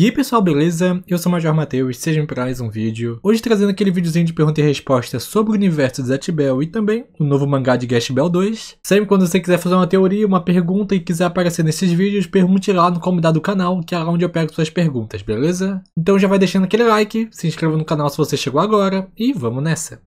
E aí pessoal, beleza? Eu sou o Major Matheus, sejam para mais um vídeo. Hoje trazendo aquele videozinho de pergunta e resposta sobre o universo de Zet Bell e também o novo mangá de Gash Bell 2. Sempre quando você quiser fazer uma teoria, uma pergunta e quiser aparecer nesses vídeos, pergunte lá no comentário do canal, que é lá onde eu pego suas perguntas, beleza? Então já vai deixando aquele like, se inscreva no canal se você chegou agora e vamos nessa!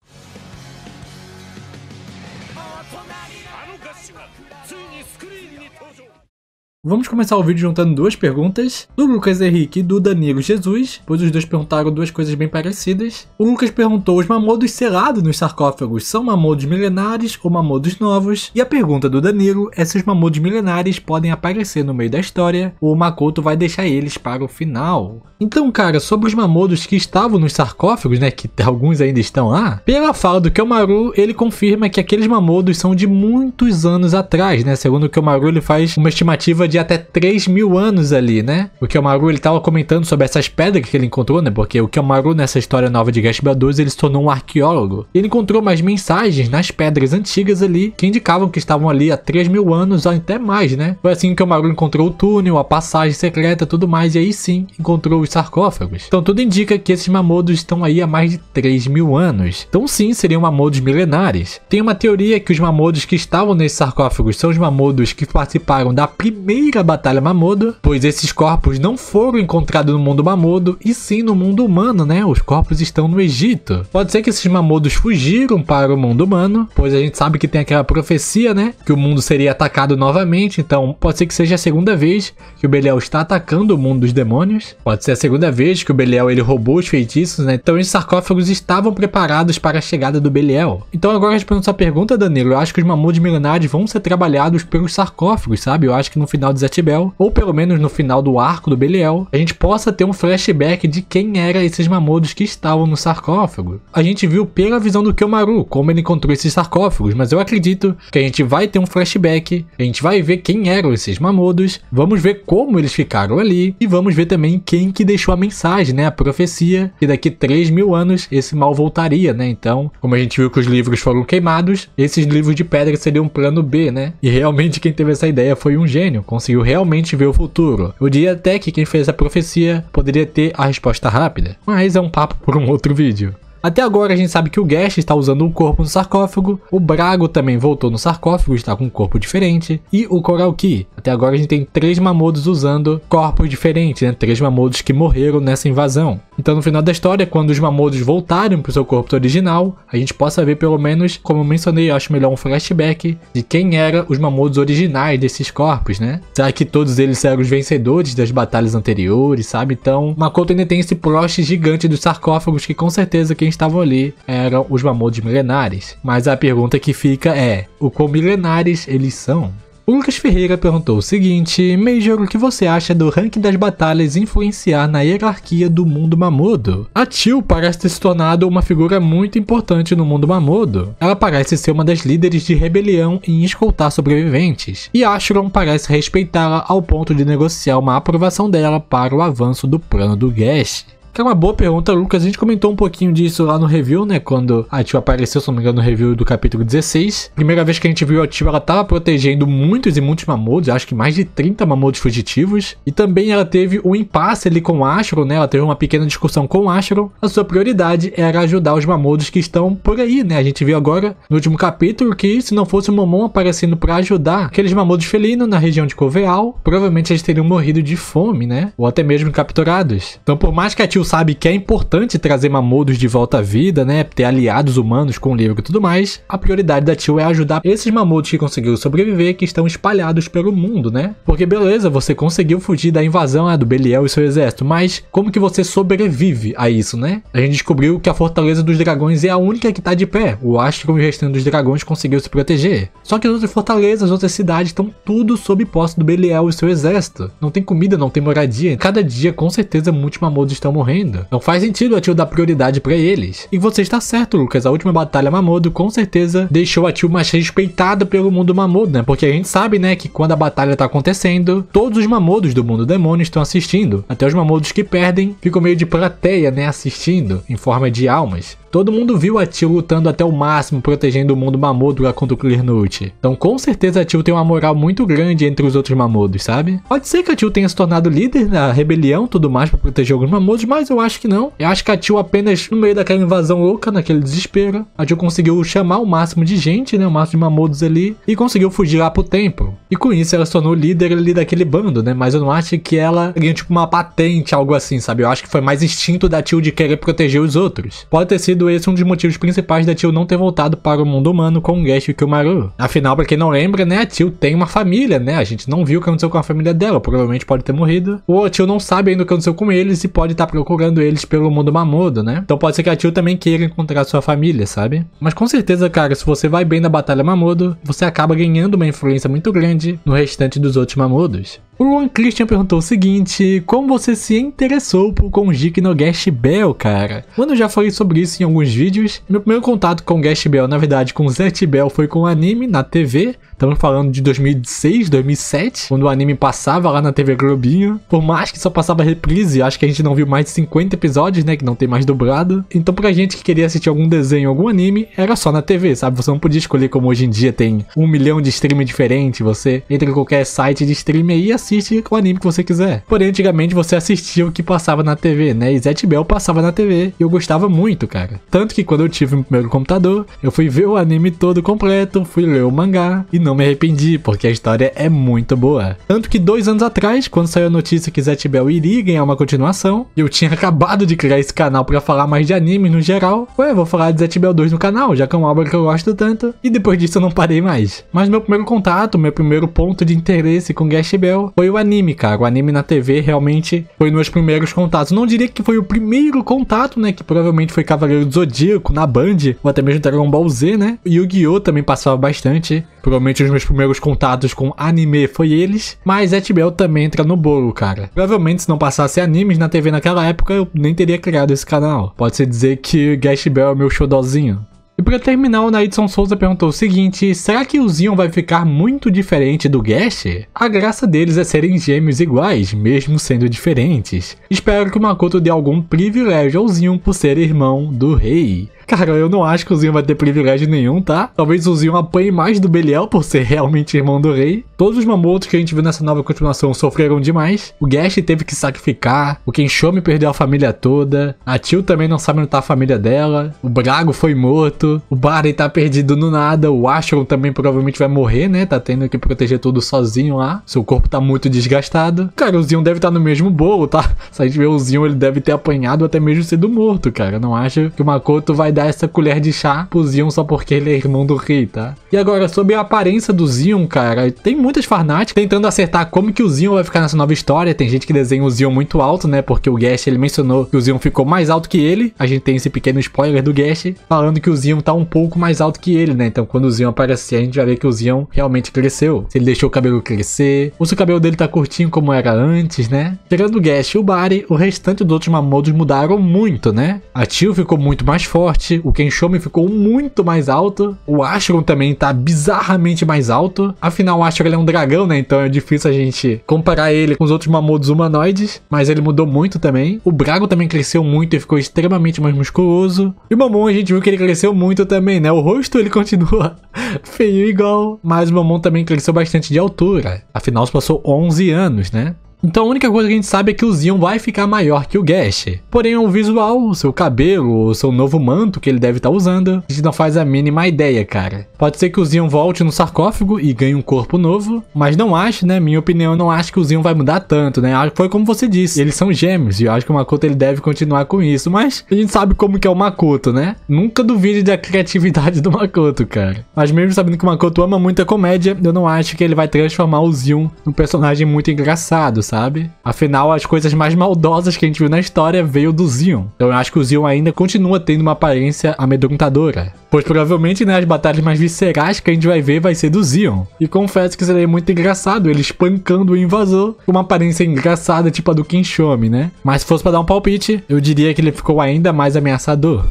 Vamos começar o vídeo juntando duas perguntas, do Lucas Henrique e do Danilo Jesus, pois os dois perguntaram duas coisas bem parecidas. O Lucas perguntou, os mamodos selados nos sarcófagos são mamodos milenares ou mamodos novos? E a pergunta do Danilo é se os mamodos milenares podem aparecer no meio da história, ou o Makoto vai deixar eles para o final. Então, cara, sobre os mamodos que estavam nos sarcófagos, né, que alguns ainda estão lá, pela fala do Kyomaru, ele confirma que aqueles mamodos são de muitos anos atrás, né, segundo o Kyomaru ele faz uma estimativa de de até 3 mil anos ali, né? O Kyomaru, ele tava comentando sobre essas pedras que ele encontrou, né? Porque o Kyomaru, nessa história nova de Gaspar 12, ele se tornou um arqueólogo. Ele encontrou mais mensagens nas pedras antigas ali, que indicavam que estavam ali há 3 mil anos, até mais, né? Foi assim que o Kyomaru encontrou o túnel, a passagem secreta, tudo mais, e aí sim, encontrou os sarcófagos. Então tudo indica que esses mamodos estão aí há mais de 3 mil anos. Então sim, seriam mamodos milenares. Tem uma teoria que os mamodos que estavam nesses sarcófagos são os mamodos que participaram da primeira a batalha Mamodo, pois esses corpos não foram encontrados no mundo Mamodo e sim no mundo humano, né? Os corpos estão no Egito. Pode ser que esses Mamodos fugiram para o mundo humano, pois a gente sabe que tem aquela profecia, né? Que o mundo seria atacado novamente, então pode ser que seja a segunda vez que o Belial está atacando o mundo dos demônios. Pode ser a segunda vez que o Belial ele roubou os feitiços, né? Então esses sarcófagos estavam preparados para a chegada do Belial. Então agora respondendo sua pergunta, Danilo, eu acho que os Mamodos milenares vão ser trabalhados pelos sarcófagos, sabe? Eu acho que no final do Zetbel, ou pelo menos no final do arco do Beliel, a gente possa ter um flashback de quem eram esses mamodos que estavam no sarcófago. A gente viu pela visão do Kyomaru como ele encontrou esses sarcófagos, mas eu acredito que a gente vai ter um flashback, a gente vai ver quem eram esses mamodos, vamos ver como eles ficaram ali e vamos ver também quem que deixou a mensagem, né, a profecia, que daqui 3 mil anos esse mal voltaria, né, então, como a gente viu que os livros foram queimados, esses livros de pedra seriam um plano B, né, e realmente quem teve essa ideia foi um gênio, conseguiu realmente ver o futuro. Eu diria até que quem fez a profecia poderia ter a resposta rápida, mas é um papo por um outro vídeo. Até agora a gente sabe que o Guest está usando um corpo no sarcófago, o Brago também voltou no sarcófago, está com um corpo diferente, e o Coral Key. Até agora a gente tem três mamodos usando corpos diferentes, né? Três mamodos que morreram nessa invasão. Então, no final da história, quando os mamodos voltarem para o seu corpo original, a gente possa ver pelo menos, como eu mencionei, eu acho melhor um flashback de quem eram os mamodos originais desses corpos, né? Será que todos eles eram os vencedores das batalhas anteriores, sabe? Então, Makoto ainda tem esse proche gigante dos sarcófagos que com certeza quem estavam ali eram os mamodos milenares. Mas a pergunta que fica é, o quão milenares eles são? O Lucas Ferreira perguntou o seguinte: Major, o que você acha do ranking das batalhas influenciar na hierarquia do mundo Mamodo? A Tio parece ter se tornado uma figura muito importante no mundo Mamodo. Ela parece ser uma das líderes de rebelião em escoltar sobreviventes, e Ashron parece respeitá-la ao ponto de negociar uma aprovação dela para o avanço do plano do Guest." Que é uma boa pergunta, Lucas. A gente comentou um pouquinho disso lá no review, né? Quando a Tio apareceu, se não me engano, no review do capítulo 16. Primeira vez que a gente viu a Tio, ela tava protegendo muitos e muitos mamodos, acho que mais de 30 mamodos fugitivos. E também ela teve um impasse ali com o né? Ela teve uma pequena discussão com o A sua prioridade era ajudar os mamodos que estão por aí, né? A gente viu agora no último capítulo que se não fosse o Momon aparecendo para ajudar aqueles mamodos felinos na região de Coveal, provavelmente eles teriam morrido de fome, né? Ou até mesmo capturados. Então, por mais que a Tio sabe que é importante trazer mamodos de volta à vida, né? Ter aliados humanos com o livro e tudo mais, a prioridade da Tio é ajudar esses mamodos que conseguiram sobreviver que estão espalhados pelo mundo, né? Porque beleza, você conseguiu fugir da invasão né, do Beliel e seu exército, mas como que você sobrevive a isso, né? A gente descobriu que a Fortaleza dos Dragões é a única que tá de pé. O Astro e o restante dos dragões conseguiu se proteger. Só que as outras fortalezas, as outras cidades estão tudo sob posse do Beliel e seu exército. Não tem comida, não tem moradia. Cada dia, com certeza, muitos mamodos estão morrendo ainda. Não faz sentido a Tio dar prioridade para eles. E você está certo, Lucas. A última batalha Mamodo com certeza deixou a Tio mais respeitada pelo mundo Mamodo, né? Porque a gente sabe, né, que quando a batalha tá acontecendo, todos os Mamodos do mundo demônio estão assistindo. Até os Mamodos que perdem ficam meio de plateia, né, assistindo, em forma de almas. Todo mundo viu a Tio lutando até o máximo protegendo o mundo Mamodula contra o Clearnote. Então com certeza a Tio tem uma moral muito grande entre os outros Mamodos, sabe? Pode ser que a Tio tenha se tornado líder na rebelião tudo mais para proteger alguns Mamodos, mas eu acho que não. Eu acho que a Tio apenas no meio daquela invasão louca, naquele desespero, a Tio conseguiu chamar o máximo de gente, né, o máximo de Mamodos ali e conseguiu fugir lá pro templo. E com isso ela se tornou líder ali daquele bando, né? Mas eu não acho que ela ganhou tipo uma patente, algo assim, sabe? Eu acho que foi mais instinto da Tio de querer proteger os outros. Pode ter sido sido esse um dos motivos principais da Tio não ter voltado para o mundo humano com o Gesh e o Kyumaru. Afinal, para quem não lembra, né, a Tio tem uma família, né? A gente não viu o que aconteceu com a família dela, provavelmente pode ter morrido. O Tio não sabe ainda o que aconteceu com eles e pode estar tá procurando eles pelo mundo mamodo, né? Então pode ser que a Tio também queira encontrar sua família, sabe? Mas com certeza, cara, se você vai bem na batalha mamodo, você acaba ganhando uma influência muito grande no restante dos outros mamodos. O Luan Christian perguntou o seguinte: Como você se interessou por Konjiki no Gash Bell, cara? Mano, eu já falei sobre isso em alguns vídeos. Meu primeiro contato com Gash Bell, na verdade, com Zet Bell, foi com o anime na TV. Estamos falando de 2006, 2007, quando o anime passava lá na TV Globinho. Por mais que só passava reprise, acho que a gente não viu mais de 50 episódios, né? Que não tem mais dublado. Então, pra gente que queria assistir algum desenho, algum anime, era só na TV, sabe? Você não podia escolher como hoje em dia tem um milhão de streaming diferente. Você entra em qualquer site de streaming e assiste o anime que você quiser. Porém, antigamente você assistia o que passava na TV, né? E Zet Bell passava na TV e eu gostava muito, cara. Tanto que quando eu tive meu primeiro computador, eu fui ver o anime todo completo, fui ler o mangá e não me arrependi, porque a história é muito boa. Tanto que dois anos atrás, quando saiu a notícia que Zet Bell iria ganhar uma continuação, eu tinha acabado de criar esse canal para falar mais de anime no geral. Ué, vou falar de Zet Bell 2 no canal, já que é uma obra que eu gosto tanto. E depois disso eu não parei mais. Mas meu primeiro contato, meu primeiro ponto de interesse com Gash Bell foi o anime, cara. O anime na TV realmente foi nos meus primeiros contatos. Não diria que foi o primeiro contato, né? Que provavelmente foi Cavaleiro do Zodíaco, na Band, ou até mesmo Dragon Ball Z, né? e o Guiô também passava bastante. Provavelmente os meus primeiros contatos com anime foi eles. Mas Etbel também entra no bolo, cara. Provavelmente se não passasse animes na TV naquela época, eu nem teria criado esse canal. Pode-se dizer que Gash Bell é meu showdozinho. E para terminar, o Naidson Souza perguntou o seguinte, será que o Zion vai ficar muito diferente do Gash? A graça deles é serem gêmeos iguais, mesmo sendo diferentes. Espero que o Makoto dê algum privilégio ao Zion por ser irmão do rei. Cara, eu não acho que o Zinho vai ter privilégio nenhum, tá? Talvez o Zinho apanhe mais do Belial por ser realmente irmão do rei. Todos os mamotos que a gente viu nessa nova continuação sofreram demais. O Gash teve que sacrificar, o Kenshomi perdeu a família toda, a Tio também não sabe onde tá a família dela, o Brago foi morto, o Barry tá perdido no nada, o Ashon também provavelmente vai morrer, né? Tá tendo que proteger tudo sozinho lá, seu corpo tá muito desgastado. Cara, o Zinho deve estar tá no mesmo bolo, tá? Se a gente ver o Zinho, ele deve ter apanhado até mesmo sido morto, cara. Eu não acho que o Makoto vai dar essa colher de chá pro Zion só porque ele é irmão do rei, tá? E agora, sobre a aparência do Zion, cara, tem muitas fanáticas tentando acertar como que o Zion vai ficar nessa nova história. Tem gente que desenha o Zion muito alto, né? Porque o Gash, ele mencionou que o Zion ficou mais alto que ele. A gente tem esse pequeno spoiler do Gash falando que o Zion tá um pouco mais alto que ele, né? Então, quando o Zion aparecer, a gente vai ver que o Zion realmente cresceu. Se ele deixou o cabelo crescer, ou se o cabelo dele tá curtinho como era antes, né? Tirando o Gash e o Bari, o restante dos outros mamodos mudaram muito, né? A Tio ficou muito mais forte, o O Kenshome ficou muito mais alto. O Ashron também tá bizarramente mais alto. Afinal, o Ashron ele é um dragão, né? Então é difícil a gente comparar ele com os outros mamodos humanoides. Mas ele mudou muito também. O Brago também cresceu muito e ficou extremamente mais musculoso. E o Mamon, a gente viu que ele cresceu muito também, né? O rosto ele continua feio igual. Mas o Mamon também cresceu bastante de altura. Afinal, se passou 11 anos, né? Então a única coisa que a gente sabe é que o Zion vai ficar maior que o Gash. Porém, o é visual, o seu cabelo, o seu novo manto que ele deve estar tá usando, a gente não faz a mínima ideia, cara. Pode ser que o Zion volte no sarcófago e ganhe um corpo novo, mas não acho, né? Minha opinião, não acho que o Zion vai mudar tanto, né? Foi como você disse, eles são gêmeos e eu acho que o Makoto ele deve continuar com isso, mas a gente sabe como que é o Makoto, né? Nunca duvide da criatividade do Makoto, cara. Mas mesmo sabendo que o Makoto ama muito a comédia, eu não acho que ele vai transformar o Zion num personagem muito engraçado, sabe? sabe? Afinal, as coisas mais maldosas que a gente viu na história veio do Zion. Então eu acho que o Zion ainda continua tendo uma aparência amedrontadora. Pois provavelmente, né, as batalhas mais viscerais que a gente vai ver vai ser do Zion. E confesso que seria muito engraçado ele espancando o invasor com uma aparência engraçada tipo a do Kinshome, né? Mas se fosse para dar um palpite, eu diria que ele ficou ainda mais ameaçador.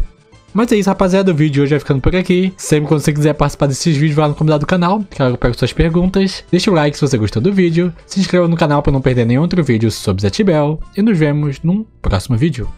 Mas é isso, rapaziada. O vídeo de hoje vai ficando por aqui. Sempre quando você quiser participar desses vídeos, vai lá no comunidade do canal, que eu pego suas perguntas. Deixa o like se você gostou do vídeo. Se inscreva no canal para não perder nenhum outro vídeo sobre Zatibel. E nos vemos num próximo vídeo.